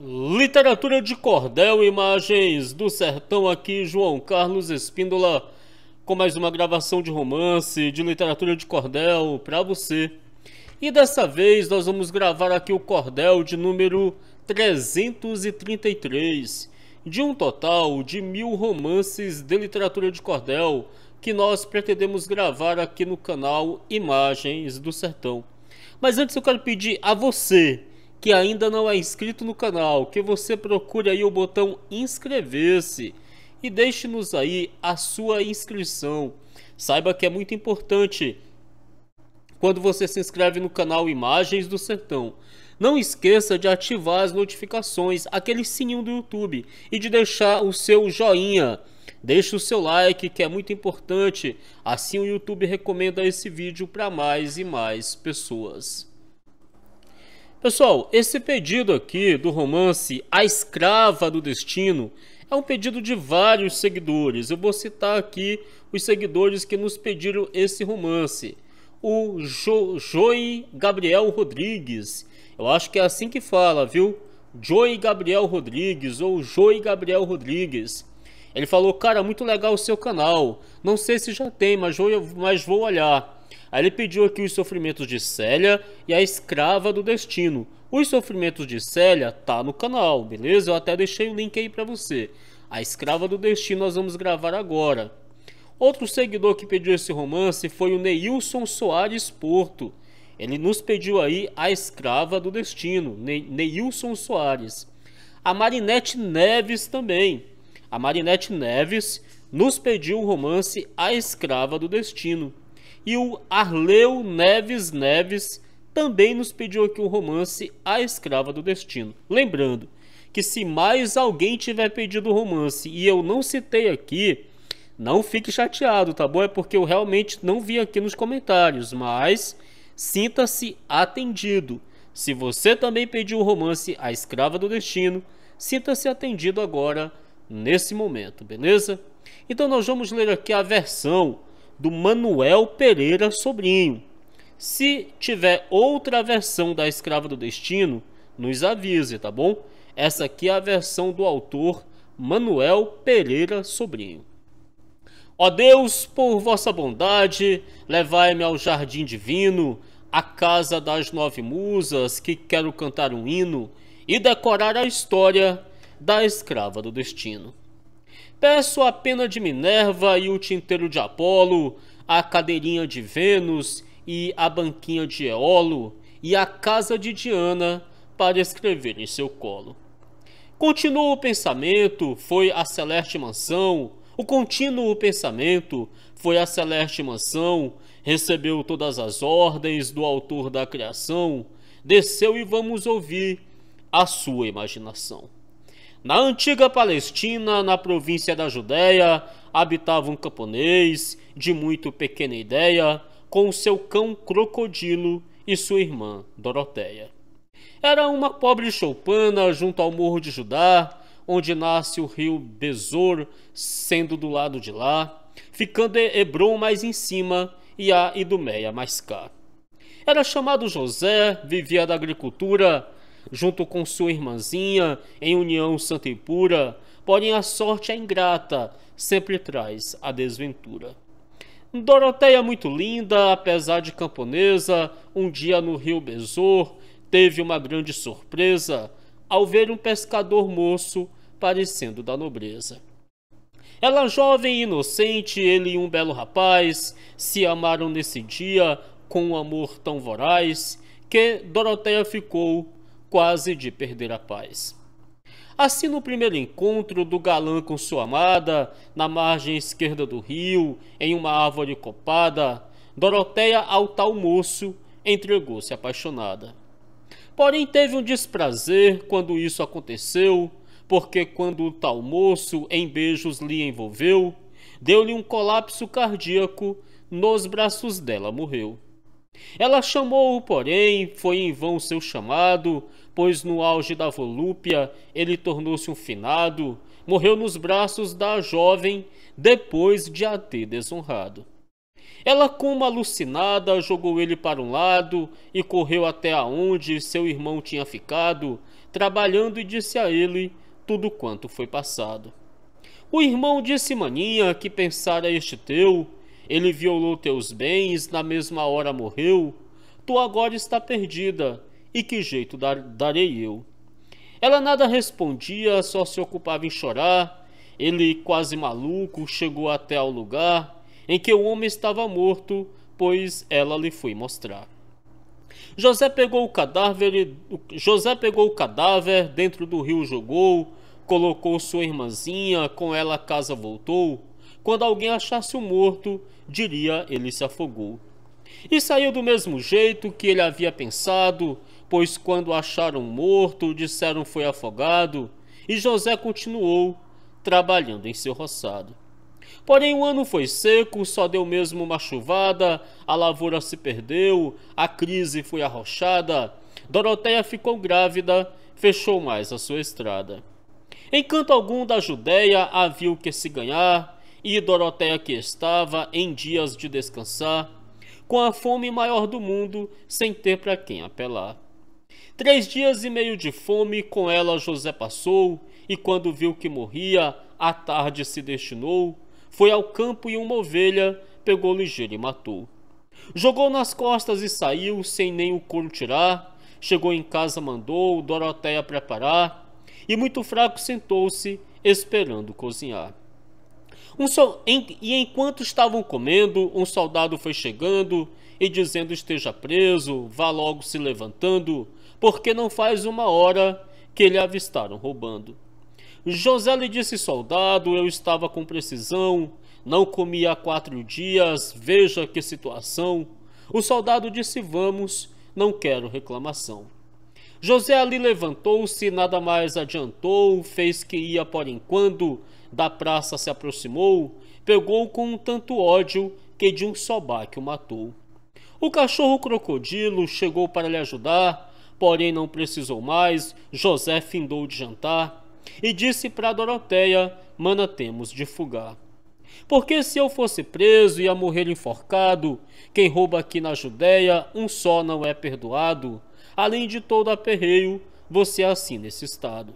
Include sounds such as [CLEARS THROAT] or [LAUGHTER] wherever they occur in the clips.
Literatura de cordel, imagens do sertão aqui, João Carlos Espíndola, com mais uma gravação de romance, de literatura de cordel para você. E dessa vez nós vamos gravar aqui o cordel de número 333, de um total de mil romances de literatura de cordel que nós pretendemos gravar aqui no canal Imagens do Sertão. Mas antes eu quero pedir a você que ainda não é inscrito no canal, que você procure aí o botão inscrever-se e deixe-nos aí a sua inscrição. Saiba que é muito importante quando você se inscreve no canal Imagens do Sertão. Não esqueça de ativar as notificações, aquele sininho do YouTube e de deixar o seu joinha. Deixe o seu like que é muito importante, assim o YouTube recomenda esse vídeo para mais e mais pessoas. Pessoal, esse pedido aqui do romance A Escrava do Destino é um pedido de vários seguidores. Eu vou citar aqui os seguidores que nos pediram esse romance. O jo Joey Gabriel Rodrigues, eu acho que é assim que fala, viu? Joey Gabriel Rodrigues ou Joey Gabriel Rodrigues. Ele falou, cara, muito legal o seu canal. Não sei se já tem, mas vou, mas vou olhar. Aí ele pediu aqui os sofrimentos de Célia e a escrava do destino. Os sofrimentos de Célia tá no canal, beleza? Eu até deixei o link aí para você. A escrava do destino nós vamos gravar agora. Outro seguidor que pediu esse romance foi o Neilson Soares Porto. Ele nos pediu aí A Escrava do Destino, ne Neilson Soares. A Marinette Neves também. A Marinette Neves nos pediu o romance A Escrava do Destino. E o Arleu Neves Neves também nos pediu aqui o um romance A Escrava do Destino. Lembrando que se mais alguém tiver pedido o romance e eu não citei aqui, não fique chateado, tá bom? É porque eu realmente não vi aqui nos comentários, mas sinta-se atendido. Se você também pediu o romance A Escrava do Destino, sinta-se atendido agora, nesse momento, beleza? Então nós vamos ler aqui a versão do Manuel Pereira Sobrinho. Se tiver outra versão da Escrava do Destino, nos avise, tá bom? Essa aqui é a versão do autor Manuel Pereira Sobrinho. Ó Deus, por vossa bondade, levai-me ao jardim divino, à casa das nove musas, que quero cantar um hino e decorar a história da escrava do destino. Peço a pena de Minerva e o tinteiro de Apolo, a cadeirinha de Vênus e a banquinha de Eolo e a casa de Diana para escrever em seu colo. Continuou o pensamento, foi a celeste mansão, o contínuo pensamento foi a celeste mansão, recebeu todas as ordens do autor da criação, desceu e vamos ouvir a sua imaginação. Na antiga Palestina, na província da Judéia, habitava um camponês de muito pequena ideia, com seu cão crocodilo e sua irmã Doroteia. Era uma pobre choupana junto ao morro de Judá, onde nasce o rio Besor, sendo do lado de lá, ficando Hebron mais em cima e a Idumeia mais cá. Era chamado José, vivia da agricultura, junto com sua irmãzinha, em união santa e pura, porém a sorte é ingrata, sempre traz a desventura. Doroteia muito linda, apesar de camponesa, um dia no rio Besor, teve uma grande surpresa ao ver um pescador moço parecendo da nobreza. Ela jovem e inocente, ele e um belo rapaz se amaram nesse dia com um amor tão voraz que Doroteia ficou quase de perder a paz. Assim, no primeiro encontro do galã com sua amada, na margem esquerda do rio, em uma árvore copada, Doroteia, ao tal moço, entregou-se apaixonada. Porém, teve um desprazer quando isso aconteceu, porque quando o tal moço em beijos lhe envolveu, deu-lhe um colapso cardíaco, nos braços dela morreu. Ela chamou-o, porém, foi em vão seu chamado, pois no auge da volúpia ele tornou-se um finado, morreu nos braços da jovem depois de a ter desonrado. Ela, como alucinada, jogou ele para um lado e correu até aonde seu irmão tinha ficado, trabalhando e disse a ele tudo quanto foi passado. O irmão disse maninha que pensara este teu, ele violou teus bens, na mesma hora morreu, tu agora está perdida, e que jeito dar, darei eu? Ela nada respondia, só se ocupava em chorar. Ele, quase maluco, chegou até ao lugar em que o homem estava morto, pois ela lhe foi mostrar. José pegou o cadáver, José pegou o cadáver, dentro do rio jogou, colocou sua irmãzinha, com ela a casa voltou. Quando alguém achasse o morto, diria ele se afogou. E saiu do mesmo jeito que ele havia pensado, pois quando acharam morto, disseram foi afogado, e José continuou trabalhando em seu roçado. Porém, o ano foi seco, só deu mesmo uma chuvada, a lavoura se perdeu, a crise foi arrochada, Doroteia ficou grávida, fechou mais a sua estrada. Em canto algum da Judéia havia o que se ganhar, e Doroteia que estava em dias de descansar, com a fome maior do mundo, sem ter para quem apelar. Três dias e meio de fome com ela José passou, e quando viu que morria, à tarde se destinou, foi ao campo e uma ovelha pegou ligeira e matou. Jogou nas costas e saiu, sem nem o couro tirar. Chegou em casa, mandou Doroteia preparar, e muito fraco sentou-se, esperando cozinhar. Um so... E enquanto estavam comendo, um soldado foi chegando e dizendo: Esteja preso, vá logo se levantando, porque não faz uma hora que lhe avistaram roubando. José lhe disse: Soldado, eu estava com precisão, não comia há quatro dias, veja que situação. O soldado disse: Vamos, não quero reclamação. José ali levantou-se, nada mais adiantou, fez que ia por enquanto, da praça se aproximou, pegou com um tanto ódio que de um sobaque o matou. O cachorro crocodilo chegou para lhe ajudar, porém não precisou mais. José findou de jantar e disse para Doroteia: Mana, temos de fugar. Porque se eu fosse preso e a morrer enforcado, quem rouba aqui na Judéia, um só não é perdoado. Além de todo aperreio, você é assim nesse estado.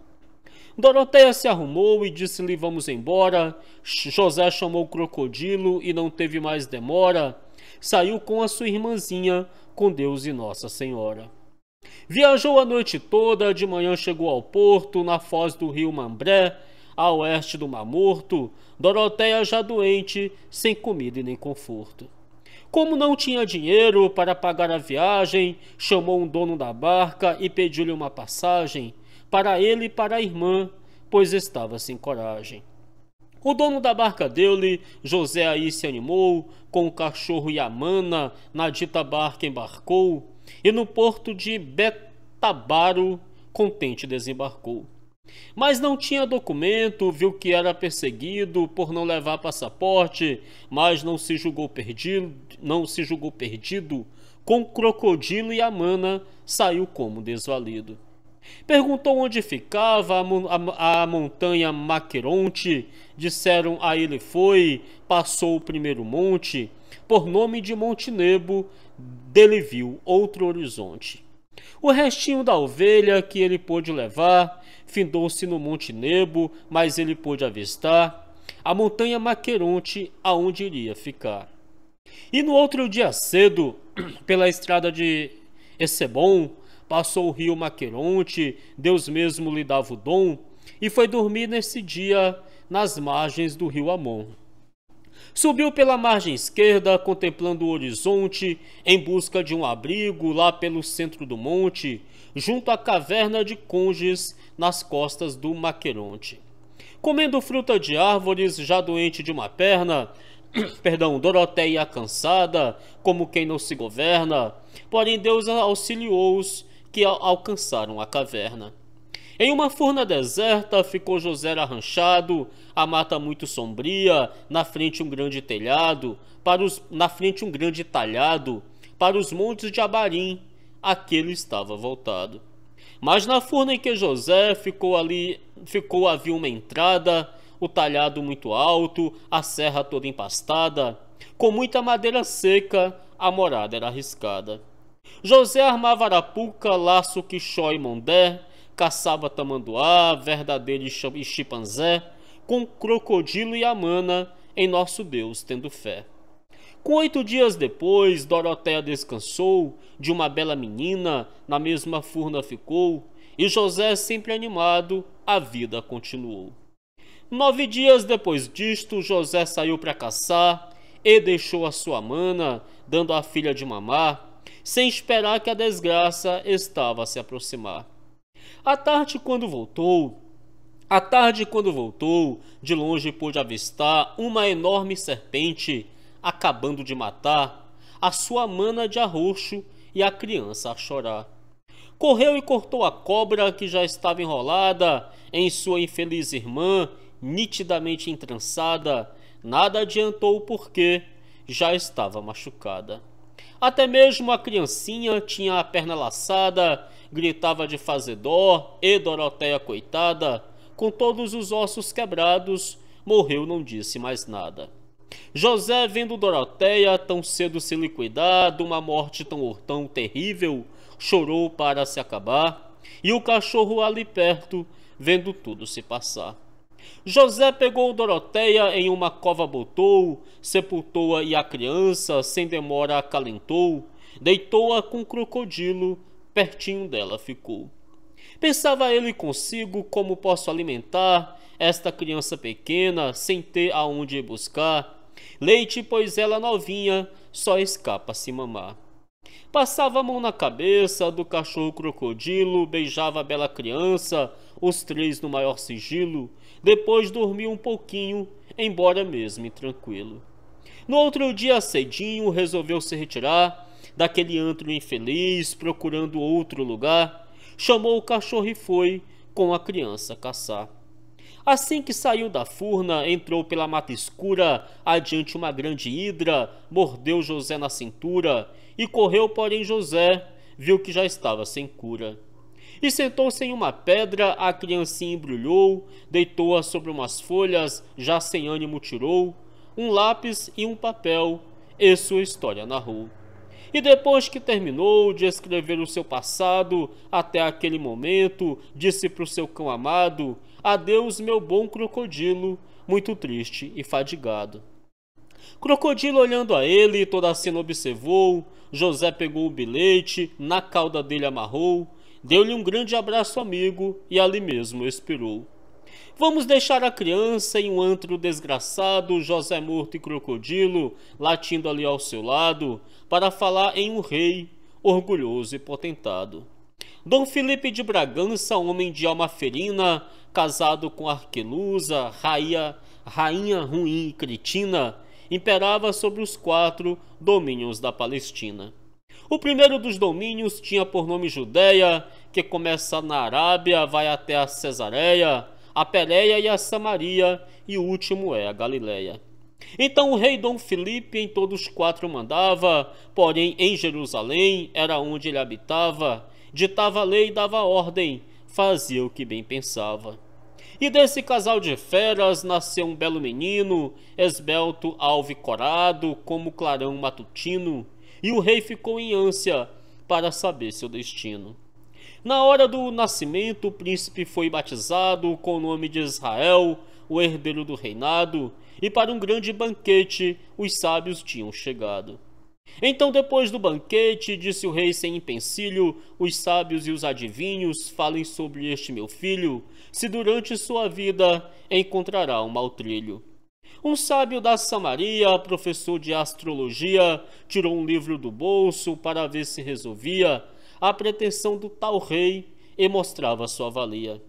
Doroteia se arrumou e disse-lhe: Vamos embora. José chamou o crocodilo e não teve mais demora. Saiu com a sua irmãzinha, com Deus e Nossa Senhora. Viajou a noite toda, de manhã chegou ao porto, na foz do rio Mambré, a oeste do Mar Morto, Doroteia já doente, sem comida e nem conforto. Como não tinha dinheiro para pagar a viagem, chamou um dono da barca e pediu-lhe uma passagem para ele e para a irmã, pois estava sem coragem. O dono da barca deu-lhe, José aí se animou, com o cachorro Yamana, na dita barca embarcou, e no porto de Betabaro, contente desembarcou. Mas não tinha documento, viu que era perseguido por não levar passaporte, mas não se julgou perdido, não se julgou perdido. Com crocodilo e amana saiu como desvalido. Perguntou onde ficava a, a, a montanha Maqueronte. Disseram a ele foi, passou o primeiro monte, por nome de Monte Nebo, dele viu outro horizonte. O restinho da ovelha que ele pôde levar findou-se no Monte Nebo, mas ele pôde avistar a montanha Maqueronte, aonde iria ficar. E no outro dia cedo, [CLEARS THROAT] pela estrada de Essebon, passou o rio Maqueronte, Deus mesmo lhe dava o dom, e foi dormir nesse dia nas margens do rio Amon. Subiu pela margem esquerda, contemplando o horizonte, em busca de um abrigo lá pelo centro do monte, junto à caverna de Conges, nas costas do Maqueronte. Comendo fruta de árvores, já doente de uma perna, [CLEARS THROAT] perdão, Doroteia cansada, como quem não se governa, porém Deus auxiliou-os que alcançaram a caverna. Em uma furna deserta ficou José arranchado, a mata muito sombria, na frente um grande telhado, para os, na frente um grande talhado, para os montes de Abarim, aquele estava voltado. Mas na furna em que José ficou ali, ficou havia uma entrada, o talhado muito alto, a serra toda empastada, com muita madeira seca, a morada era arriscada. José armava arapuca, laço, quixó e mondé, caçava tamanduá, verdadeiro e chimpanzé, com Crocodilo e Amana em nosso Deus, tendo fé. Com oito dias depois, Doroteia descansou, de uma bela menina, na mesma furna ficou, e José, sempre animado, a vida continuou. Nove dias depois disto, José saiu para caçar e deixou a sua mana, dando à filha de mamar, sem esperar que a desgraça estava a se aproximar. À tarde, quando voltou, à tarde, quando voltou, de longe pôde avistar uma enorme serpente acabando de matar a sua mana de arroxo e a criança a chorar. Correu e cortou a cobra que já estava enrolada em sua infeliz irmã, nitidamente entrançada. Nada adiantou porque já estava machucada. Até mesmo a criancinha tinha a perna laçada, gritava de fazer dó e Doroteia coitada com todos os ossos quebrados, morreu, não disse mais nada. José, vendo Doroteia tão cedo se liquidar, de uma morte tão, tão terrível, chorou para se acabar, e o cachorro ali perto, vendo tudo se passar. José pegou Doroteia em uma cova botou, sepultou-a e a criança, sem demora acalentou, deitou-a com um crocodilo, pertinho dela ficou. Pensava ele consigo como posso alimentar esta criança pequena sem ter aonde buscar. Leite, pois ela novinha, só escapa se mamar. Passava a mão na cabeça do cachorro crocodilo, beijava a bela criança, os três no maior sigilo. Depois dormia um pouquinho, embora mesmo tranquilo. No outro dia cedinho, resolveu se retirar daquele antro infeliz, procurando outro lugar chamou o cachorro e foi com a criança caçar. Assim que saiu da furna, entrou pela mata escura, adiante uma grande hidra, mordeu José na cintura e correu, porém José viu que já estava sem cura. E sentou-se em uma pedra, a criancinha embrulhou, deitou-a sobre umas folhas, já sem ânimo tirou, um lápis e um papel, e sua história narrou. E depois que terminou de escrever o seu passado até aquele momento, disse para o seu cão amado: Adeus, meu bom crocodilo, muito triste e fadigado. Crocodilo olhando a ele, toda a cena observou. José pegou o bilhete, na cauda dele amarrou, deu-lhe um grande abraço amigo e ali mesmo expirou. Vamos deixar a criança em um antro desgraçado, José morto e crocodilo, latindo ali ao seu lado, para falar em um rei orgulhoso e potentado. Dom Felipe de Bragança, homem de alma ferina, casado com Arquelusa, raia, rainha ruim e cretina, imperava sobre os quatro domínios da Palestina. O primeiro dos domínios tinha por nome Judéia, que começa na Arábia, vai até a Cesareia, a Pérea e a Samaria, e o último é a Galileia. Então o rei Dom Filipe em todos os quatro mandava, porém em Jerusalém era onde ele habitava, ditava a lei e dava ordem, fazia o que bem pensava. E desse casal de feras nasceu um belo menino, esbelto, alvo corado, como clarão matutino, e o rei ficou em ânsia para saber seu destino. Na hora do nascimento, o príncipe foi batizado com o nome de Israel, o herdeiro do reinado, e para um grande banquete os sábios tinham chegado. Então, depois do banquete, disse o rei sem empecilho: Os sábios e os adivinhos falem sobre este meu filho, se durante sua vida encontrará um maltrilho. Um sábio da Samaria, professor de astrologia, tirou um livro do bolso para ver se resolvia a pretensão do tal rei e mostrava sua valia.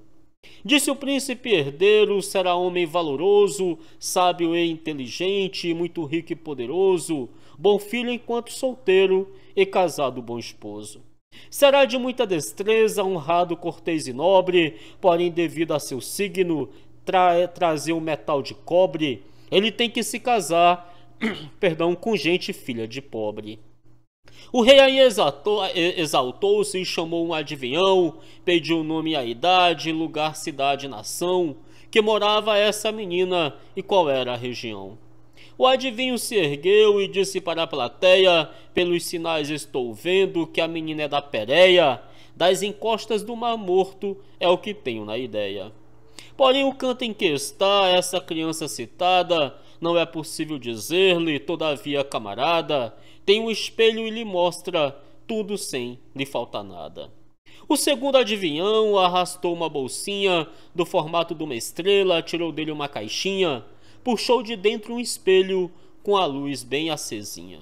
Disse o príncipe herdeiro: será homem valoroso, sábio e inteligente, muito rico e poderoso, bom filho enquanto solteiro e casado bom esposo. Será de muita destreza, honrado, cortês e nobre, porém, devido a seu signo, tra trazer o um metal de cobre, ele tem que se casar, [CLEARS THROAT] perdão, com gente filha de pobre. O rei aí exaltou-se e chamou um adivinhão, pediu nome à idade, lugar, cidade e nação, que morava essa menina e qual era a região. O adivinho se ergueu e disse para a plateia: Pelos sinais estou vendo que a menina é da Pérea, das encostas do Mar Morto, é o que tenho na ideia. Porém, o canto em que está essa criança citada, não é possível dizer-lhe, todavia, camarada, tem um espelho e lhe mostra tudo sem lhe faltar nada. O segundo adivinhão arrastou uma bolsinha do formato de uma estrela, tirou dele uma caixinha, puxou de dentro um espelho com a luz bem acesinha.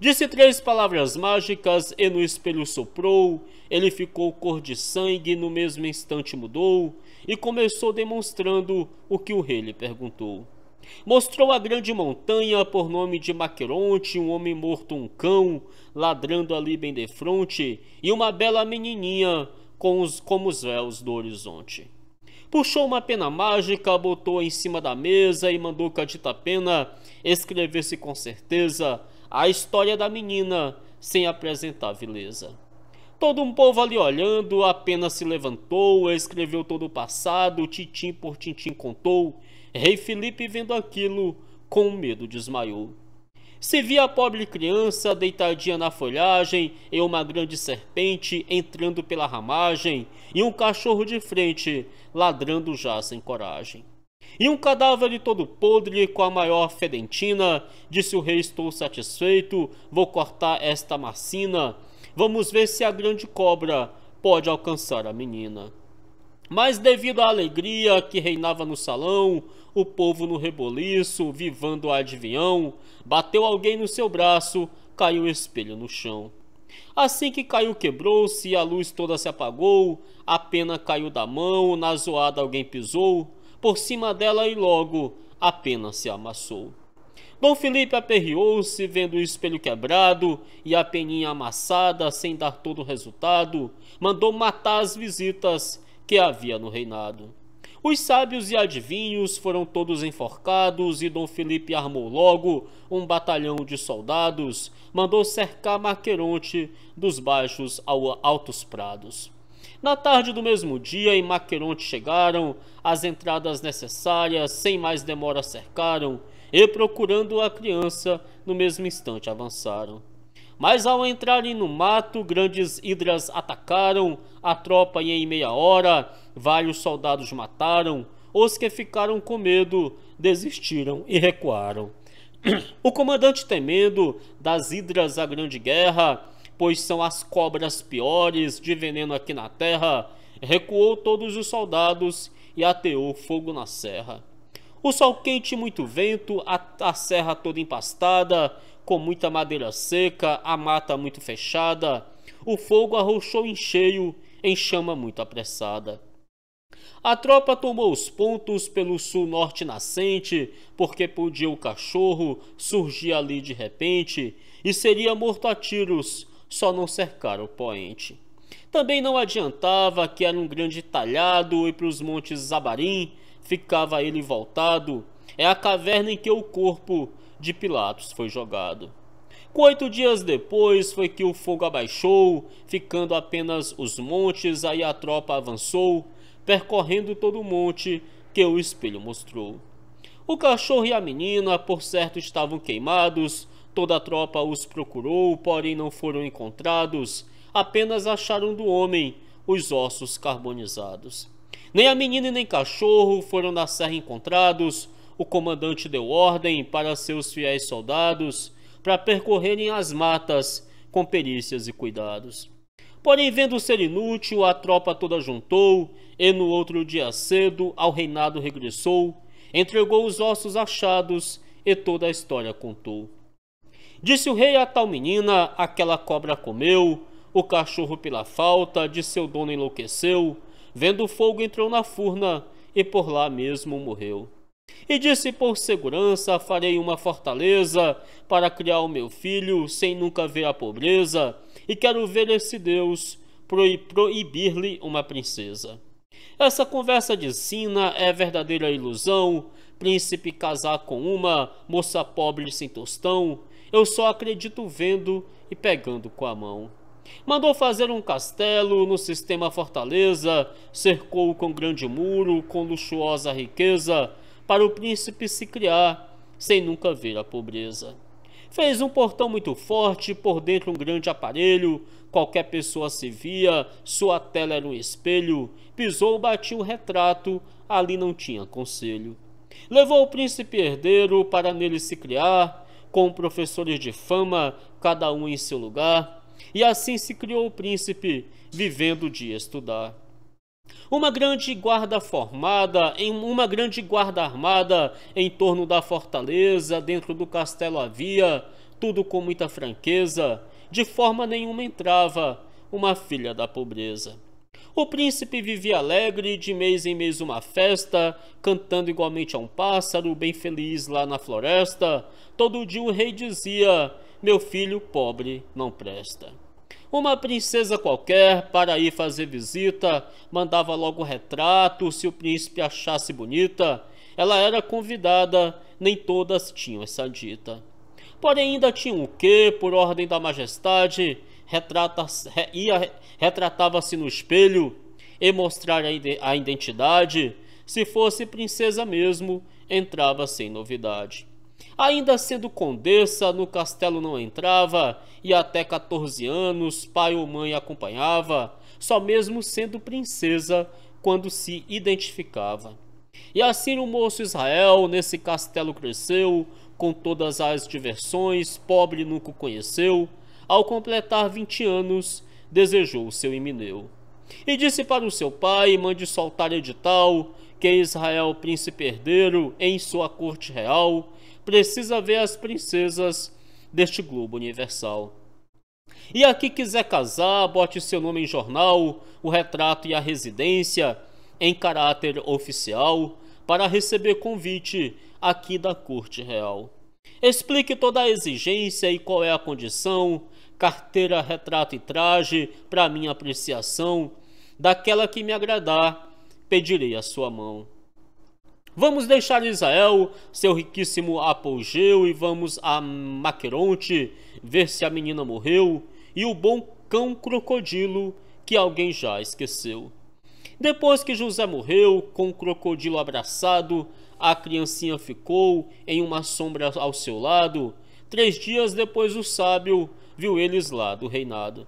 Disse três palavras mágicas e no espelho soprou, ele ficou cor de sangue, no mesmo instante mudou e começou demonstrando o que o rei lhe perguntou. Mostrou a grande montanha por nome de Maqueronte, um homem morto, um cão, ladrando ali bem de frente, e uma bela menininha com os, como os véus do horizonte. Puxou uma pena mágica, botou em cima da mesa e mandou que a dita pena escrevesse com certeza a história da menina sem apresentar vileza. Todo um povo ali olhando, apenas se levantou, escreveu todo o passado, tintim por tintim contou, Rei Filipe, vendo aquilo, com medo desmaiou. Se via a pobre criança deitadinha na folhagem e uma grande serpente entrando pela ramagem e um cachorro de frente ladrando já sem coragem. E um cadáver todo podre com a maior fedentina, disse o rei: Estou satisfeito, vou cortar esta macina. Vamos ver se a grande cobra pode alcançar a menina. Mas devido à alegria que reinava no salão, o povo no reboliço, vivando a adivinhão, bateu alguém no seu braço, caiu o espelho no chão. Assim que caiu, quebrou-se, a luz toda se apagou, a pena caiu da mão, na zoada alguém pisou, por cima dela e logo a pena se amassou. Dom Felipe aperreou-se, vendo o espelho quebrado e a peninha amassada, sem dar todo o resultado, mandou matar as visitas que havia no reinado. Os sábios e adivinhos foram todos enforcados e Dom Felipe armou logo um batalhão de soldados, mandou cercar Maqueronte dos baixos ao altos prados. Na tarde do mesmo dia, em Maqueronte chegaram, as entradas necessárias, sem mais demora cercaram, e procurando a criança, no mesmo instante avançaram. Mas ao entrarem no mato, grandes hidras atacaram a tropa e em meia hora vários soldados mataram. Os que ficaram com medo desistiram e recuaram. [CLEARS THROAT] O comandante temendo das hidras a grande guerra, pois são as cobras piores de veneno aqui na terra, recuou todos os soldados e ateou fogo na serra. O sol quente, muito vento, a, a serra toda empastada, com muita madeira seca, a mata muito fechada. O fogo arrochou em cheio, em chama muito apressada. A tropa tomou os pontos pelo sul-norte nascente, porque podia o cachorro surgir ali de repente e seria morto a tiros, só não cercar o poente. Também não adiantava que era um grande talhado e para os montes Zabarim, ficava ele voltado, é a caverna em que o corpo de Pilatos foi jogado. Oito dias depois foi que o fogo abaixou, ficando apenas os montes, aí a tropa avançou, percorrendo todo o monte que o espelho mostrou. O cachorro e a menina, por certo, estavam queimados, toda a tropa os procurou, porém não foram encontrados, apenas acharam do homem os ossos carbonizados. Nem a menina e nem cachorro foram na serra encontrados. O comandante deu ordem para seus fiéis soldados para percorrerem as matas com perícias e cuidados. Porém, vendo ser inútil, a tropa toda juntou, e no outro dia cedo ao reinado regressou, entregou os ossos achados e toda a história contou. Disse o rei a tal menina: aquela cobra comeu, o cachorro, pela falta de seu dono, enlouqueceu, Vendo o fogo, entrou na furna e por lá mesmo morreu. E disse: Por segurança farei uma fortaleza para criar o meu filho, sem nunca ver a pobreza, e quero ver esse Deus proibir-lhe uma princesa. Essa conversa de Sina é verdadeira ilusão. Príncipe casar com uma moça pobre sem tostão, eu só acredito vendo e pegando com a mão. Mandou fazer um castelo no sistema fortaleza, cercou-o com grande muro, com luxuosa riqueza, para o príncipe se criar, sem nunca ver a pobreza. Fez um portão muito forte, por dentro um grande aparelho, qualquer pessoa se via, sua tela era um espelho, pisou, batia o retrato, ali não tinha conselho. Levou o príncipe herdeiro para nele se criar, com professores de fama, cada um em seu lugar, e assim se criou o príncipe, vivendo de estudar. Uma grande guarda formada, em uma grande guarda armada em torno da fortaleza, dentro do castelo havia, tudo com muita franqueza, de forma nenhuma entrava uma filha da pobreza. O príncipe vivia alegre, de mês em mês uma festa, cantando igualmente a um pássaro, bem feliz lá na floresta. Todo dia o rei dizia: meu filho pobre não presta. Uma princesa qualquer, para ir fazer visita, mandava logo retrato se o príncipe achasse bonita. Ela era convidada, nem todas tinham essa dita. Porém, ainda tinha o um que, por ordem da majestade, retrata, ia, retratava-se no espelho e mostrar a identidade. Se fosse princesa mesmo, entrava sem novidade. Ainda sendo condessa, no castelo não entrava e até 14 anos pai ou mãe acompanhava, só mesmo sendo princesa quando se identificava. E assim o moço Israel nesse castelo cresceu, com todas as diversões, pobre nunca conheceu. Ao completar 20 anos, desejou seu imineu E disse para o seu pai, mande soltar edital, que Israel príncipe herdeiro em sua corte real precisa ver as princesas deste globo universal. E a que quiser casar, bote seu nome em jornal, o retrato e a residência em caráter oficial para receber convite aqui da Corte Real. Explique toda a exigência e qual é a condição, carteira, retrato e traje para minha apreciação. Daquela que me agradar, pedirei a sua mão. Vamos deixar Israel, seu riquíssimo apogeu, e vamos a Maqueronte, ver se a menina morreu, e o bom cão crocodilo que alguém já esqueceu. Depois que José morreu, com o crocodilo abraçado, a criancinha ficou em uma sombra ao seu lado. Três dias depois, o sábio viu eles lá do reinado.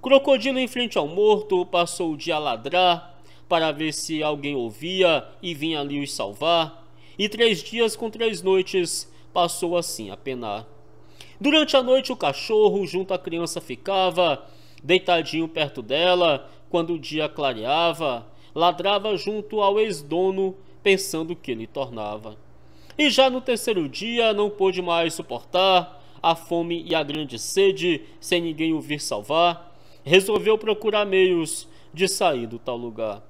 Crocodilo em frente ao morto, passou o dia a ladrar, para ver se alguém ouvia e vinha ali os salvar. E três dias com três noites passou assim a penar. Durante a noite, o cachorro junto à criança ficava, deitadinho perto dela, quando o dia clareava, ladrava junto ao ex-dono, pensando que ele tornava. E já no terceiro dia, não pôde mais suportar a fome e a grande sede, sem ninguém o vir salvar, resolveu procurar meios de sair do tal lugar.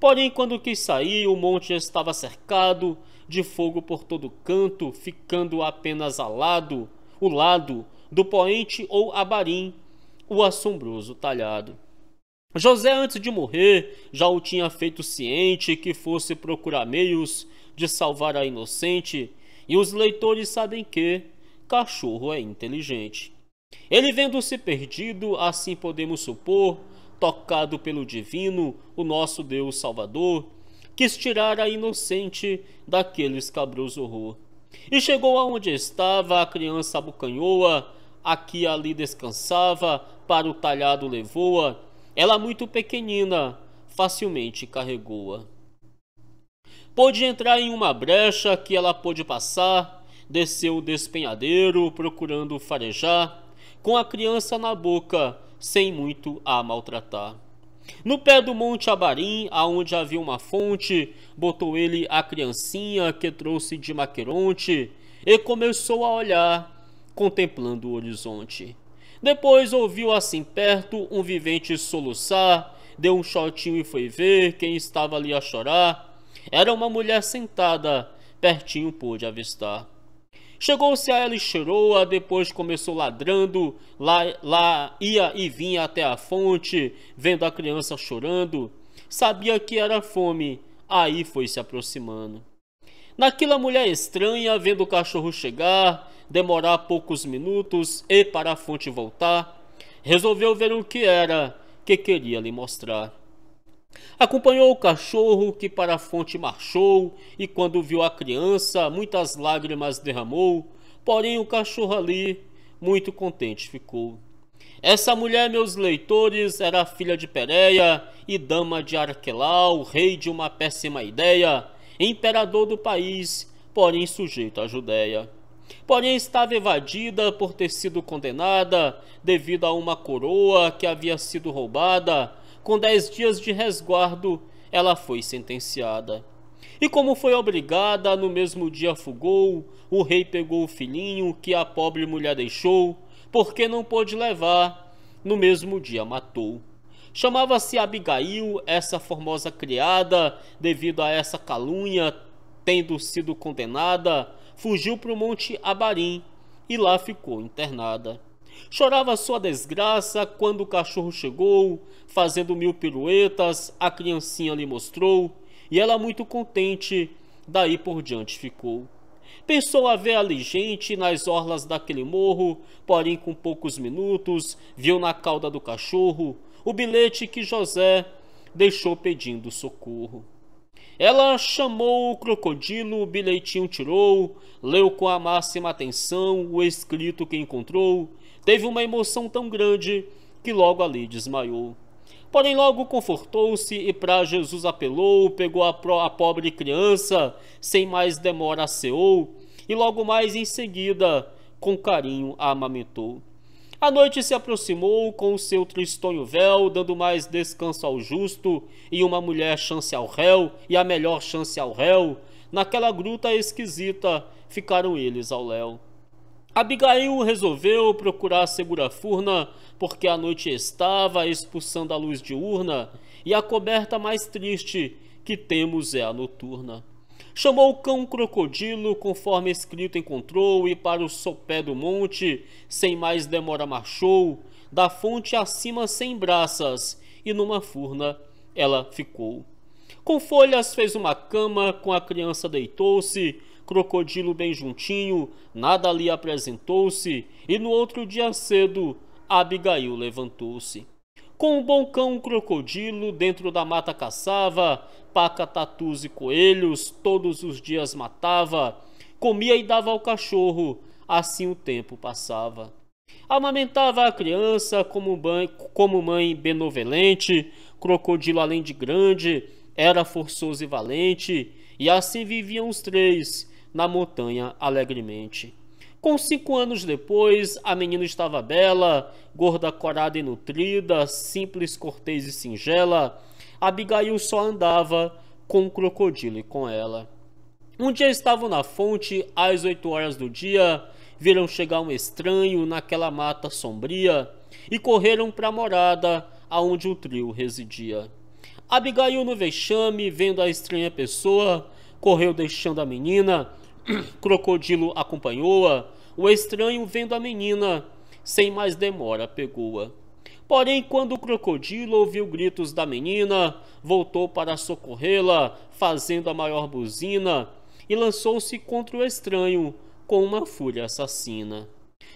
Porém, quando quis sair, o monte já estava cercado de fogo por todo canto, ficando apenas alado, o lado do poente ou abarim, o assombroso talhado. José, antes de morrer, já o tinha feito ciente que fosse procurar meios de salvar a inocente, e os leitores sabem que cachorro é inteligente. Ele vendo-se perdido, assim podemos supor, tocado pelo Divino, o nosso Deus Salvador, quis tirar a inocente daquele escabroso horror. E chegou aonde estava a criança abocanhoa, aqui ali descansava, para o talhado levou-a, ela muito pequenina, facilmente carregou-a. Pôde entrar em uma brecha que ela pôde passar, desceu o despenhadeiro procurando farejar, com a criança na boca, sem muito a maltratar. No pé do Monte Abarim, aonde havia uma fonte, botou ele a criancinha que trouxe de Maqueronte e começou a olhar, contemplando o horizonte. Depois ouviu assim perto um vivente soluçar, deu um chotinho e foi ver quem estava ali a chorar. Era uma mulher sentada, pertinho pôde avistar. Chegou-se a ela e cheirou-a, depois começou ladrando, lá, lá ia e vinha até a fonte, vendo a criança chorando. Sabia que era fome, aí foi se aproximando. Naquela mulher estranha, vendo o cachorro chegar, demorar poucos minutos e para a fonte voltar, resolveu ver o que era que queria lhe mostrar. Acompanhou o cachorro que para a fonte marchou, e quando viu a criança, muitas lágrimas derramou, porém o cachorro ali muito contente ficou. Essa mulher, meus leitores, era filha de Pérea e dama de Arquelau, rei de uma péssima ideia, imperador do país, porém sujeito à Judéia. Porém estava evadida por ter sido condenada devido a uma coroa que havia sido roubada com dez dias de resguardo, ela foi sentenciada. E como foi obrigada, no mesmo dia fugou, o rei pegou o filhinho que a pobre mulher deixou, porque não pôde levar, no mesmo dia matou. Chamava-se Abigail, essa formosa criada, devido a essa calúnia, tendo sido condenada, fugiu para o Monte Abarim e lá ficou internada. Chorava sua desgraça quando o cachorro chegou, fazendo mil piruetas, a criancinha lhe mostrou, e ela muito contente, daí por diante ficou. Pensou a ver ali gente nas orlas daquele morro, porém com poucos minutos, viu na cauda do cachorro o bilhete que José deixou pedindo socorro. Ela chamou o crocodilo, o bilhetinho tirou, leu com a máxima atenção o escrito que encontrou Teve uma emoção tão grande que logo ali desmaiou. Porém, logo confortou-se e para Jesus apelou, pegou a, pro, a, pobre criança, sem mais demora aceou, e logo mais em seguida, com carinho, a amamentou. A noite se aproximou com o seu tristonho véu, dando mais descanso ao justo, e uma mulher chance ao réu, e a melhor chance ao réu. Naquela gruta esquisita ficaram eles ao léu. Abigail resolveu procurar a segura-furna porque a noite estava expulsando a luz diurna e a coberta mais triste que temos é a noturna. Chamou o cão crocodilo, conforme escrito encontrou, e para o sopé do monte, sem mais demora marchou, da fonte acima sem braças, e numa furna ela ficou. Com folhas fez uma cama, com a criança deitou-se, crocodilo bem juntinho, nada ali apresentou-se, e no outro dia cedo, Abigail levantou-se. Com o um bom cão um crocodilo, dentro da mata caçava, paca, tatus e coelhos, todos os dias matava, comia e dava ao cachorro, assim o tempo passava. Amamentava a criança como, mãe benevolente, crocodilo além de grande, era forçoso e valente, e assim viviam os três, na montanha alegremente. Com cinco anos depois, a menina estava bela, gorda, corada e nutrida, simples, cortês e singela. Abigail só andava com o crocodilo e com ela. Um dia estavam na fonte, às oito horas do dia, viram chegar um estranho naquela mata sombria e correram para a morada aonde o trio residia. Abigail no vexame, vendo a estranha pessoa, correu deixando a menina, [CLEARS THROAT] crocodilo acompanhou-a, o estranho, vendo a menina, sem mais demora pegou-a. Porém, quando o crocodilo ouviu gritos da menina, voltou para socorrê-la, fazendo a maior buzina, e lançou-se contra o estranho com uma fúria assassina.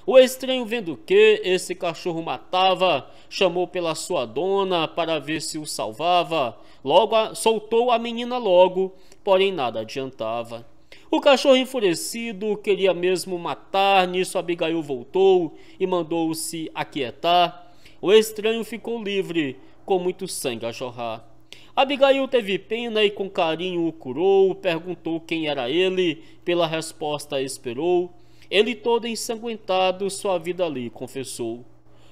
O estranho, vendo que esse cachorro matava, chamou pela sua dona para ver se o salvava. Logo, a, soltou a menina logo, porém nada adiantava. O cachorro enfurecido queria mesmo matar, nisso Abigail voltou e mandou-se aquietar. O estranho ficou livre, com muito sangue a jorrar. Abigail teve pena e com carinho o curou, perguntou quem era ele, pela resposta esperou ele todo ensanguentado, sua vida ali, confessou.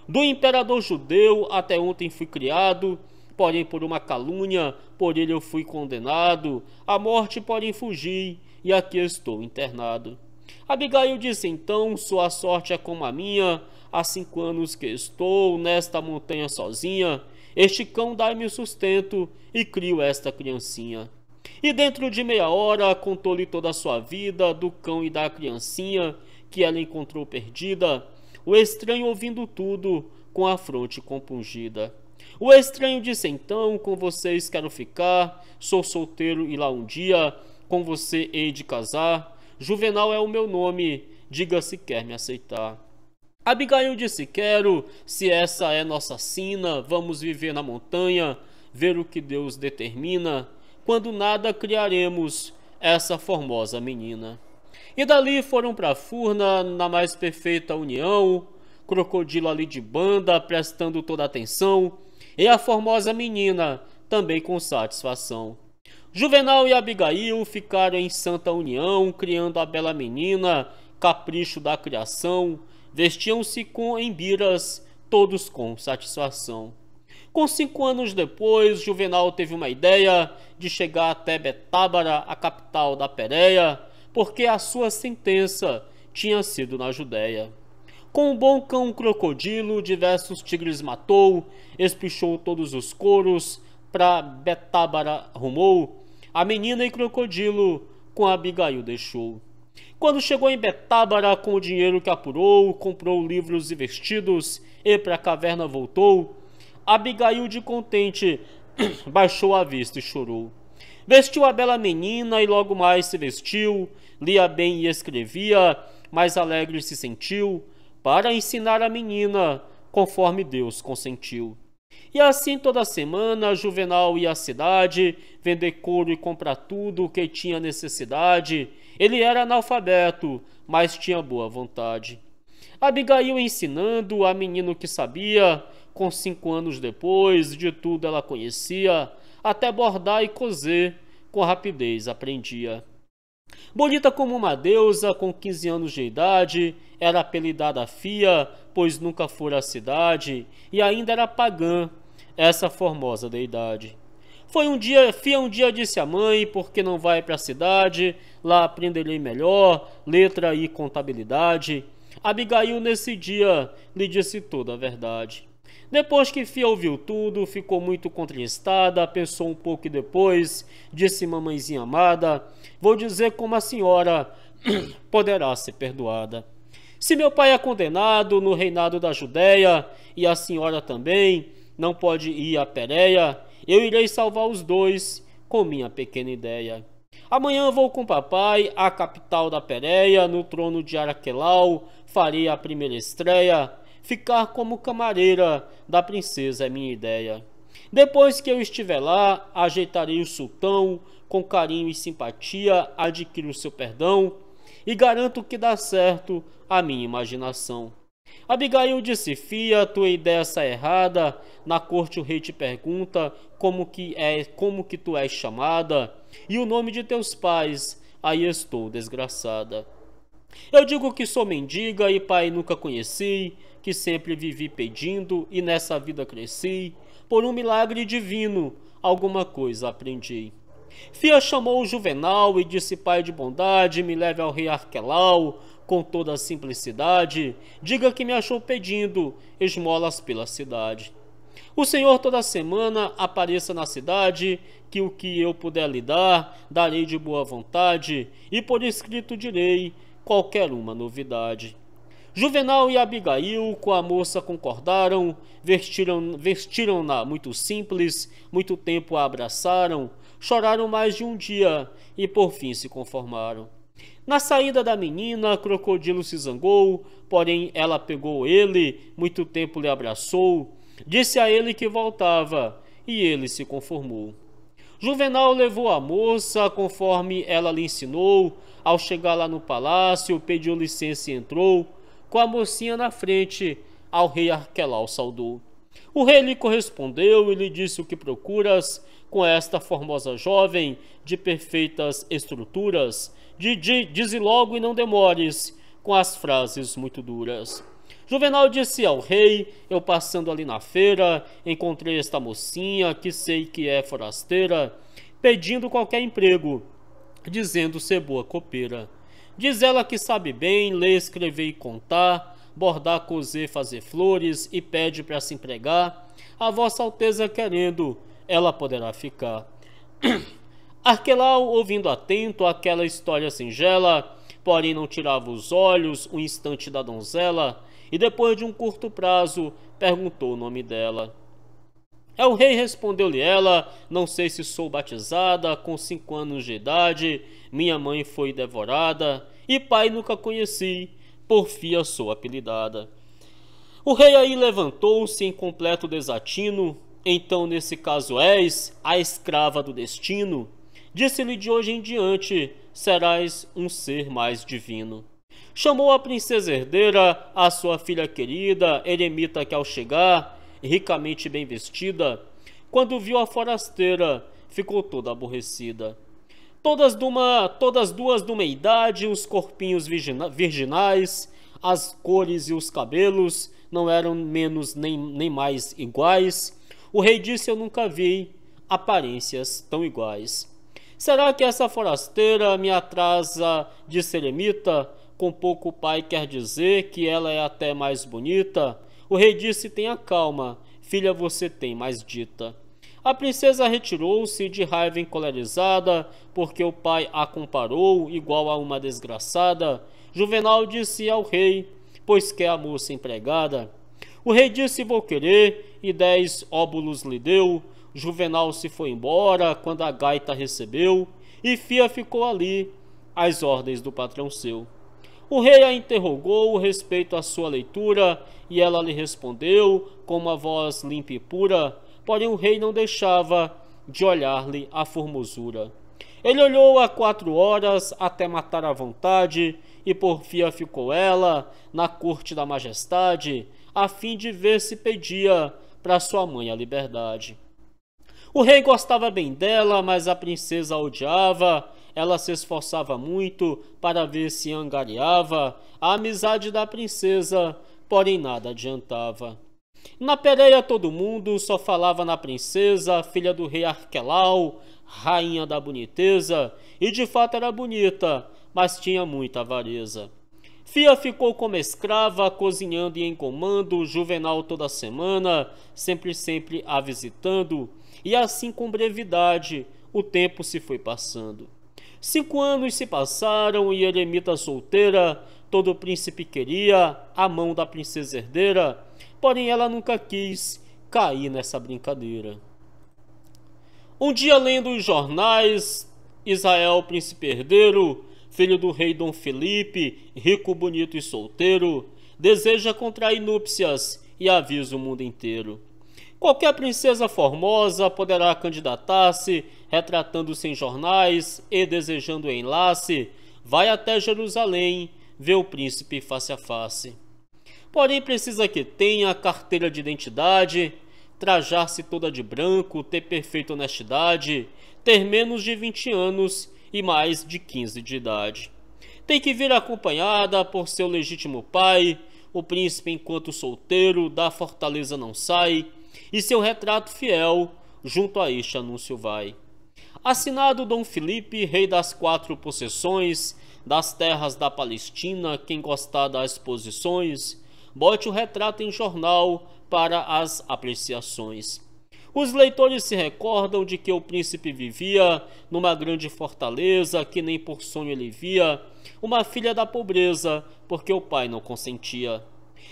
Do imperador judeu até ontem fui criado, porém por uma calúnia, por ele eu fui condenado, à morte, porém fugi, e aqui estou internado. Abigail disse então: Sua sorte é como a minha, há cinco anos que estou nesta montanha sozinha, este cão dá-me sustento e crio esta criancinha. E dentro de meia hora contou-lhe toda a sua vida, do cão e da criancinha, que ela encontrou perdida, o estranho ouvindo tudo com a fronte compungida. O estranho disse então: Com vocês quero ficar, sou solteiro e lá um dia, com você hei de casar. Juvenal é o meu nome, diga se quer me aceitar. Abigail disse: Quero, se essa é nossa sina, vamos viver na montanha, ver o que Deus determina. Quando nada criaremos essa formosa menina. E dali foram para Furna, na mais perfeita união, crocodilo ali de banda, prestando toda a atenção, e a formosa menina, também com satisfação. Juvenal e Abigail ficaram em santa união, criando a bela menina, capricho da criação, vestiam-se com embiras, todos com satisfação. Com cinco anos depois, Juvenal teve uma ideia de chegar até Betábara, a capital da Pérea, porque a sua sentença tinha sido na Judéia. Com um bom cão crocodilo, diversos tigres matou, espichou todos os coros, pra Betábara rumou, a menina e crocodilo com Abigail deixou. Quando chegou em Betábara com o dinheiro que apurou, comprou livros e vestidos, e pra caverna voltou, Abigail de contente [CLEARS THROAT] baixou a vista e chorou. Vestiu a bela menina e logo mais se vestiu, lia bem e escrevia, mais alegre se sentiu, para ensinar a menina, conforme Deus consentiu. E assim toda semana Juvenal ia à cidade vender couro e comprar tudo o que tinha necessidade. Ele era analfabeto, mas tinha boa vontade. Abigail ensinando a menino que sabia, com cinco anos depois, de tudo ela conhecia, até bordar e coser com rapidez aprendia. Bonita como uma deusa, com 15 anos de idade, era apelidada Fia, pois nunca fora à cidade, e ainda era pagã, essa formosa deidade. Foi um dia, Fia um dia disse à mãe, porque não vai para a cidade? Lá aprenderei melhor, letra e contabilidade. Abigail nesse dia lhe disse toda a verdade. Depois que Fia ouviu tudo, ficou muito contristada, pensou um pouco e depois disse: Mamãezinha amada, vou dizer como a senhora [CLEARS THROAT] poderá ser perdoada. Se meu pai é condenado no reinado da Judéia e a senhora também não pode ir à Pérea, eu irei salvar os dois com minha pequena ideia. Amanhã vou com papai à capital da Pérea, no trono de Araquelau, farei a primeira estreia Ficar como camareira da princesa é minha ideia. Depois que eu estiver lá, ajeitarei o sultão, com carinho e simpatia, adquiro o seu perdão e garanto que dá certo a minha imaginação. Abigail disse: Fia, tua ideia está errada. Na corte o rei te pergunta como que é, como que tu és chamada e o nome de teus pais. Aí estou desgraçada. Eu digo que sou mendiga e pai nunca conheci que sempre vivi pedindo e nessa vida cresci, por um milagre divino, alguma coisa aprendi. Fia chamou o Juvenal e disse: Pai de bondade, me leve ao rei Arquelau, com toda a simplicidade, diga que me achou pedindo esmolas pela cidade. O Senhor toda semana apareça na cidade, que o que eu puder lhe dar, darei de boa vontade, e por escrito direi qualquer uma novidade. Juvenal e Abigail com a moça concordaram, vestiram-na vestiram muito simples, muito tempo a abraçaram, choraram mais de um dia e por fim se conformaram. Na saída da menina, Crocodilo se zangou, porém ela pegou ele, muito tempo lhe abraçou, disse a ele que voltava e ele se conformou. Juvenal levou a moça conforme ela lhe ensinou. Ao chegar lá no palácio, pediu licença e entrou com a mocinha na frente, ao rei Arquelau saudou. O rei lhe correspondeu e lhe disse o que procuras com esta formosa jovem de perfeitas estruturas. De, dize logo e não demores com as frases muito duras. Juvenal disse ao rei: Eu passando ali na feira, encontrei esta mocinha que sei que é forasteira, pedindo qualquer emprego, dizendo ser boa copeira. Diz ela que sabe bem ler, escrever e contar, bordar, coser, fazer flores e pede para se empregar. A Vossa Alteza querendo, ela poderá ficar. [CLEARS THROAT] Arquelau, ouvindo atento aquela história singela, porém não tirava os olhos um instante da donzela, e depois de um curto prazo perguntou o nome dela. É o rei, respondeu-lhe ela, não sei se sou batizada, com cinco anos de idade, minha mãe foi devorada, e pai nunca conheci, por fia sou apelidada. O rei aí levantou-se em completo desatino, então nesse caso és a escrava do destino. Disse-lhe de hoje em diante, serás um ser mais divino. Chamou a princesa herdeira, a sua filha querida, eremita que ao chegar, ricamente bem vestida, quando viu a forasteira, ficou toda aborrecida. Todas, uma, todas duas de uma idade, os corpinhos virginais, as cores e os cabelos não eram menos nem, nem mais iguais. O rei disse: Eu nunca vi aparências tão iguais. Será que essa forasteira me atrasa de ser eremita? Com pouco pai quer dizer que ela é até mais bonita? O rei disse: Tenha calma, filha, você tem mais dita. A princesa retirou-se de raiva encolerizada, porque o pai a comparou igual a uma desgraçada. Juvenal disse ao rei, pois quer a moça empregada. O rei disse: Vou querer, e dez óbulos lhe deu. Juvenal se foi embora quando a gaita recebeu, e Fia ficou ali, às ordens do patrão seu. O rei a interrogou respeito à sua leitura, e ela lhe respondeu com uma voz limpa e pura: porém o rei não deixava de olhar-lhe a formosura. Ele olhou-a quatro horas até matar a vontade, e por fia ficou ela na corte da majestade, a fim de ver se pedia para sua mãe a liberdade. O rei gostava bem dela, mas a princesa a odiava. Ela se esforçava muito para ver se angariava a amizade da princesa, porém nada adiantava. Na pereira todo mundo só falava na princesa, filha do rei Arquelau, rainha da boniteza, e de fato era bonita, mas tinha muita avareza. Fia ficou como escrava, cozinhando e em comando, Juvenal toda semana, sempre sempre a visitando, e assim com brevidade o tempo se foi passando. Cinco anos se passaram e Eremita solteira, todo príncipe queria a mão da princesa herdeira, porém ela nunca quis cair nessa brincadeira. Um dia, lendo os jornais, Israel, príncipe herdeiro, filho do rei Dom Felipe, rico, bonito e solteiro, deseja contrair núpcias e avisa o mundo inteiro. Qualquer princesa formosa poderá candidatar-se, retratando-se em jornais e desejando enlace, vai até Jerusalém, ver o príncipe face a face. Porém, precisa que tenha carteira de identidade, trajar-se toda de branco, ter perfeita honestidade, ter menos de 20 anos e mais de 15 de idade. Tem que vir acompanhada por seu legítimo pai, o príncipe enquanto solteiro da fortaleza não sai, e seu retrato fiel junto a este anúncio vai. Assinado Dom Felipe, rei das quatro possessões, das terras da Palestina, quem gostar das posições, bote o retrato em jornal para as apreciações. Os leitores se recordam de que o príncipe vivia numa grande fortaleza que nem por sonho ele via, uma filha da pobreza, porque o pai não consentia.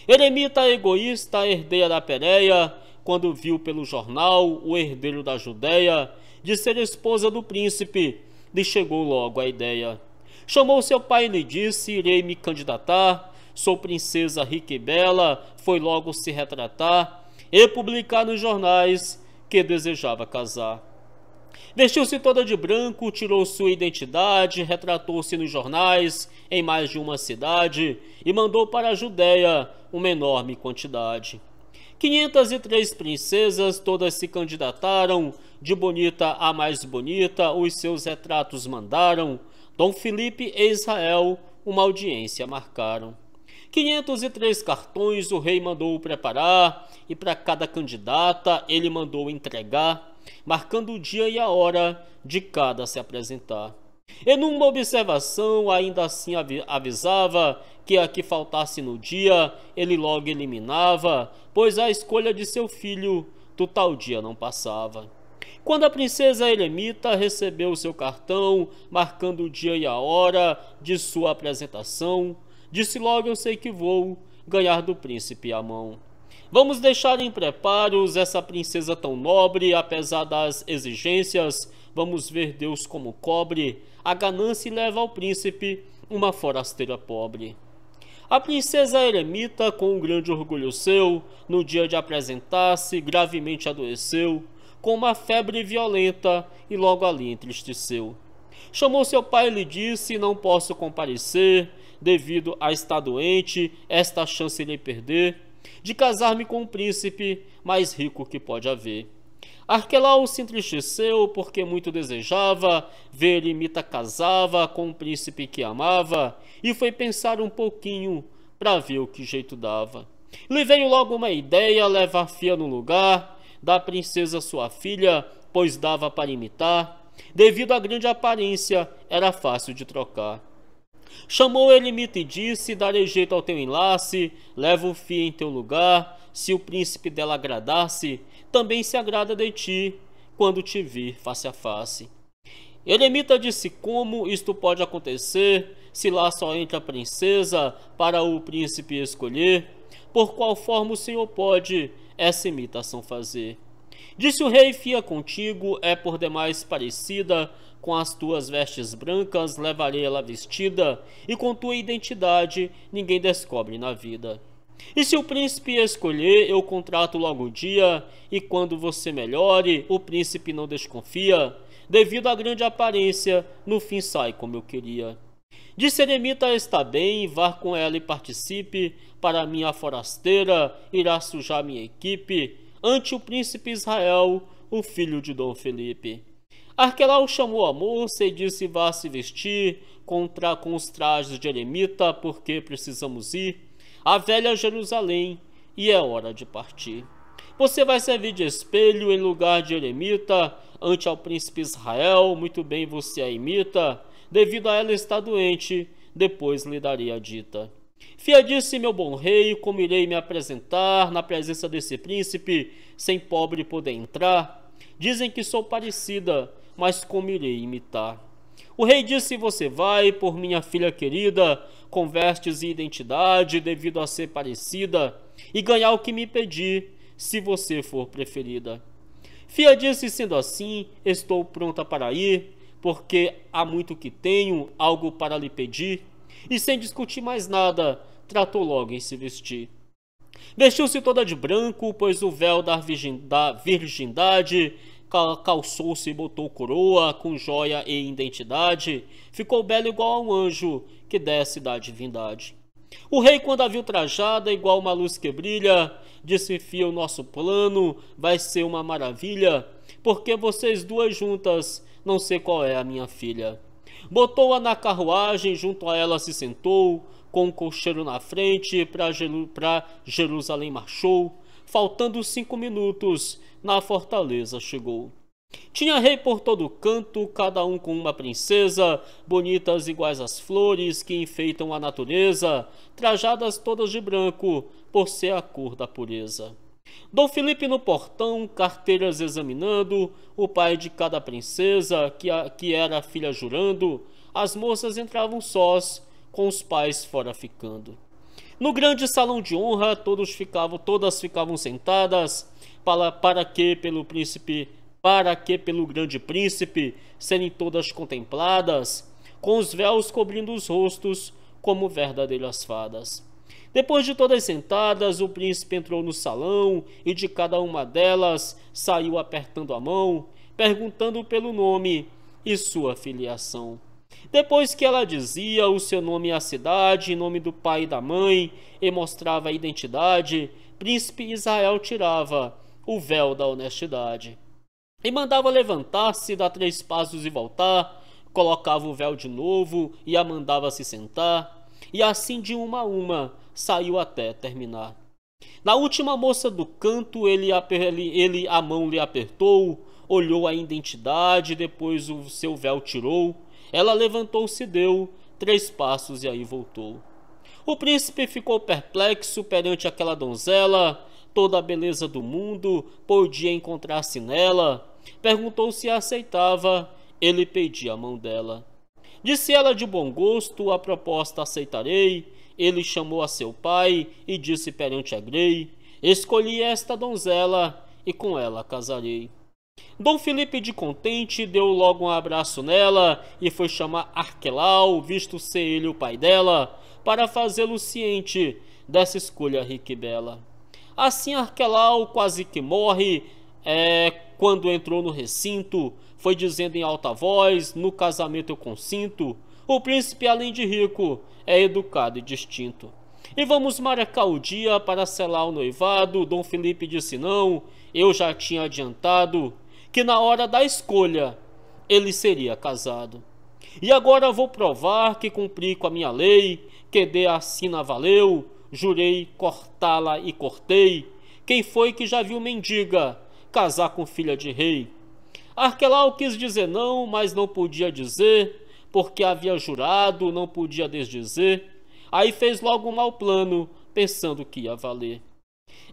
Eremita é egoísta, herdeira da Pérea, quando viu pelo jornal o herdeiro da Judéia de ser esposa do príncipe, lhe chegou logo a ideia. Chamou seu pai e lhe disse: Irei me candidatar sou princesa rica e bela, foi logo se retratar e publicar nos jornais que desejava casar. Vestiu-se toda de branco, tirou sua identidade, retratou-se nos jornais em mais de uma cidade e mandou para a Judéia uma enorme quantidade. 503 princesas, todas se candidataram, de bonita a mais bonita, os seus retratos mandaram. Dom Felipe e Israel uma audiência marcaram. 503 cartões o rei mandou preparar e para cada candidata ele mandou entregar, marcando o dia e a hora de cada se apresentar. E numa observação, ainda assim avisava que a que faltasse no dia, ele logo eliminava, pois a escolha de seu filho do tal dia não passava. Quando a princesa Eremita recebeu seu cartão, marcando o dia e a hora de sua apresentação, Disse logo: Eu sei que vou ganhar do príncipe a mão. Vamos deixar em preparos essa princesa tão nobre, apesar das exigências. Vamos ver Deus como cobre. A ganância leva ao príncipe uma forasteira pobre. A princesa eremita, com um grande orgulho seu, no dia de apresentar-se, gravemente adoeceu, com uma febre violenta, e logo ali entristeceu. Chamou seu pai e lhe disse: Não posso comparecer, devido a estar doente, esta chance irei perder, de casar-me com o um príncipe mais rico que pode haver. Arquelau se entristeceu porque muito desejava ver imita casava com o um príncipe que amava e foi pensar um pouquinho para ver o que jeito dava. Lhe veio logo uma ideia levar Fia no lugar da princesa sua filha, pois dava para imitar. Devido à grande aparência, era fácil de trocar. Chamou ele e disse: Darei jeito ao teu enlace, leva o fio em teu lugar. Se o príncipe dela agradasse também se agrada de ti, quando te vir face a face. Eremita disse: Como isto pode acontecer, se lá só entra a princesa para o príncipe escolher? Por qual forma o senhor pode essa imitação fazer? Disse o rei: Fia contigo, é por demais parecida com as tuas vestes brancas levarei ela vestida, e com tua identidade ninguém descobre na vida. E se o príncipe escolher, eu contrato logo o dia, e quando você melhore, o príncipe não desconfia. Devido à grande aparência, no fim sai como eu queria. Disse eremita está bem, vá com ela e participe, para minha forasteira irá sujar minha equipe, ante o príncipe Israel, o filho de Dom Felipe. Arquelau chamou a moça e disse vá se vestir contra, com os trajes de eremita, porque precisamos ir à velha Jerusalém e é hora de partir. Você vai servir de espelho em lugar de eremita ante ao príncipe Israel, muito bem você a imita, devido a ela estar doente, depois lhe darei a dita. Fia disse, meu bom rei, como irei me apresentar na presença desse príncipe, sem pobre poder entrar? Dizem que sou parecida mas como irei imitar? O rei disse: Você vai, por minha filha querida, vestes e identidade devido a ser parecida, e ganhar o que me pedi, se você for preferida. Fia disse: Sendo assim, estou pronta para ir, porque há muito que tenho, algo para lhe pedir. E sem discutir mais nada, tratou logo em se vestir. Vestiu-se toda de branco, pois o véu da, virgindade calçou-se e botou coroa, com joia e identidade, ficou belo igual a um anjo que desce da divindade. O rei, quando a viu trajada, igual uma luz que brilha, disse: Fia, o nosso plano vai ser uma maravilha, porque vocês duas juntas, não sei qual é a minha filha. Botou-a na carruagem, junto a ela se sentou, com o um cocheiro na frente, para Jerusalém marchou, faltando cinco minutos, na fortaleza chegou. Tinha rei por todo canto, cada um com uma princesa, bonitas iguais às flores que enfeitam a natureza, trajadas todas de branco, por ser a cor da pureza. Dom Felipe no portão, carteiras examinando, o pai de cada princesa, que, a, que era a filha jurando, as moças entravam sós, com os pais fora ficando. No grande salão de honra, todos ficavam, todas ficavam sentadas, para, para que pelo príncipe, para que pelo grande príncipe serem todas contempladas, com os véus cobrindo os rostos, como verdadeiras fadas. Depois de todas sentadas, o príncipe entrou no salão e de cada uma delas saiu apertando a mão, perguntando pelo nome e sua filiação. Depois que ela dizia o seu nome e a cidade, em nome do pai e da mãe, e mostrava a identidade, príncipe Israel tirava o véu da honestidade. E mandava levantar-se, dar três passos e voltar, colocava o véu de novo e a mandava se sentar, e assim de uma a uma saiu até terminar. Na última moça do canto, ele, ele, ele a mão lhe apertou, olhou a identidade, depois o seu véu tirou ela levantou-se deu três passos e aí voltou. O príncipe ficou perplexo perante aquela donzela. Toda a beleza do mundo podia encontrar-se nela. Perguntou se a aceitava. Ele pedia a mão dela. Disse ela de bom gosto: A proposta aceitarei. Ele chamou a seu pai e disse perante a Grey: Escolhi esta donzela e com ela casarei. Dom Felipe de contente deu logo um abraço nela e foi chamar Arquelau, visto ser ele o pai dela, para fazê-lo ciente dessa escolha rica e bela. Assim Arquelau quase que morre é, quando entrou no recinto, foi dizendo em alta voz, no casamento eu consinto, o príncipe além de rico é educado e distinto. E vamos marcar o dia para selar o noivado, Dom Felipe disse não, eu já tinha adiantado, que na hora da escolha ele seria casado. E agora vou provar que cumpri com a minha lei, que dê assina valeu, jurei cortá-la e cortei. Quem foi que já viu mendiga casar com filha de rei? Arquelau quis dizer não, mas não podia dizer, porque havia jurado, não podia desdizer. Aí fez logo um mau plano, pensando que ia valer.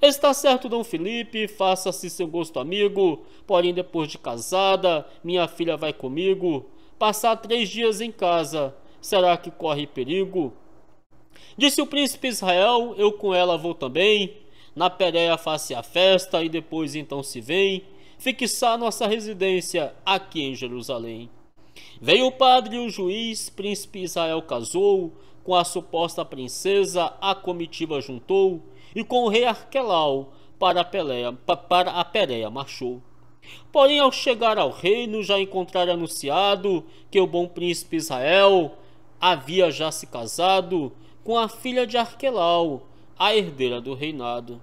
Está certo, Dom Felipe, faça-se seu gosto amigo, porém depois de casada, minha filha vai comigo, passar três dias em casa, será que corre perigo? Disse o príncipe Israel, eu com ela vou também, na Pereia faça a festa e depois então se vem, fixar nossa residência aqui em Jerusalém. Veio o padre e o juiz, príncipe Israel casou, com a suposta princesa a comitiva juntou, e com o rei Arquelau para a, Peleia, para a Pereia, marchou. Porém, ao chegar ao reino, já encontraram anunciado que o bom príncipe Israel havia já se casado com a filha de Arquelau, a herdeira do reinado.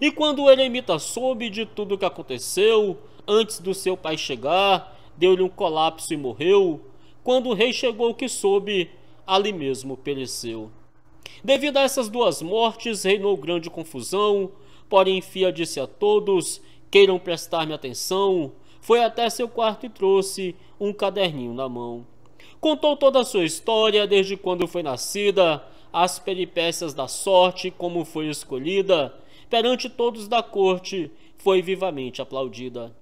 E quando o eremita soube de tudo o que aconteceu, antes do seu pai chegar, deu-lhe um colapso e morreu. Quando o rei chegou que soube, ali mesmo pereceu. Devido a essas duas mortes, reinou grande confusão. Porém, Fia disse a todos: Queiram prestar-me atenção. Foi até seu quarto e trouxe um caderninho na mão. Contou toda a sua história, desde quando foi nascida, as peripécias da sorte, como foi escolhida. Perante todos da corte, foi vivamente aplaudida.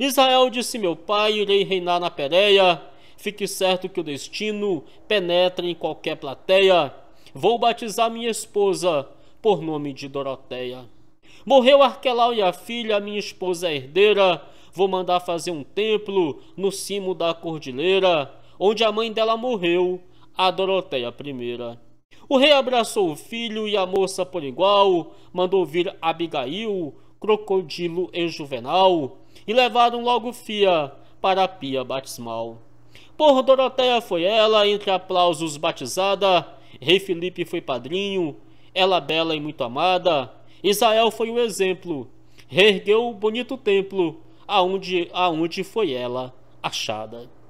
Israel disse: Meu pai, irei reinar na Pérea. Fique certo que o destino penetra em qualquer plateia Vou batizar minha esposa por nome de Doroteia. Morreu Arquelau e a filha, minha esposa é herdeira. Vou mandar fazer um templo no cimo da cordilheira, onde a mãe dela morreu, a Doroteia I. O rei abraçou o filho e a moça por igual, mandou vir Abigail, Crocodilo e Juvenal, e levaram logo Fia para a pia batismal. Por Doroteia foi ela, entre aplausos batizada, Rei Felipe foi padrinho, ela bela e muito amada. Israel foi o exemplo, reergueu o bonito templo, aonde, aonde foi ela achada.